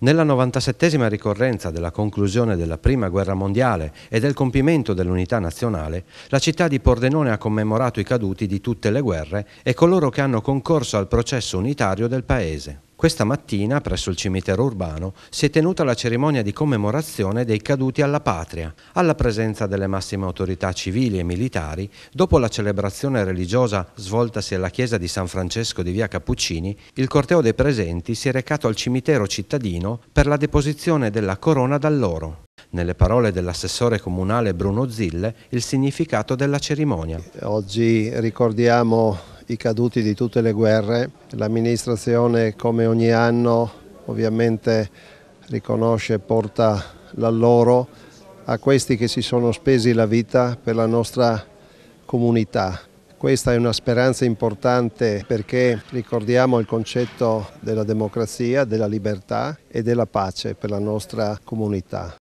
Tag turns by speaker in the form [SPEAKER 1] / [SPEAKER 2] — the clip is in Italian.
[SPEAKER 1] Nella 97esima ricorrenza della conclusione della Prima Guerra Mondiale e del compimento dell'unità nazionale, la città di Pordenone ha commemorato i caduti di tutte le guerre e coloro che hanno concorso al processo unitario del Paese. Questa mattina, presso il cimitero urbano, si è tenuta la cerimonia di commemorazione dei caduti alla patria, alla presenza delle massime autorità civili e militari, dopo la celebrazione religiosa svoltasi alla chiesa di San Francesco di via Cappuccini, il corteo dei presenti si è recato al cimitero cittadino per la deposizione della corona dall'oro. Nelle parole dell'assessore comunale Bruno Zille il significato della cerimonia.
[SPEAKER 2] Oggi ricordiamo i caduti di tutte le guerre. L'amministrazione come ogni anno ovviamente riconosce e porta l'alloro a questi che si sono spesi la vita per la nostra comunità. Questa è una speranza importante perché ricordiamo il concetto della democrazia, della libertà e della pace per la nostra comunità.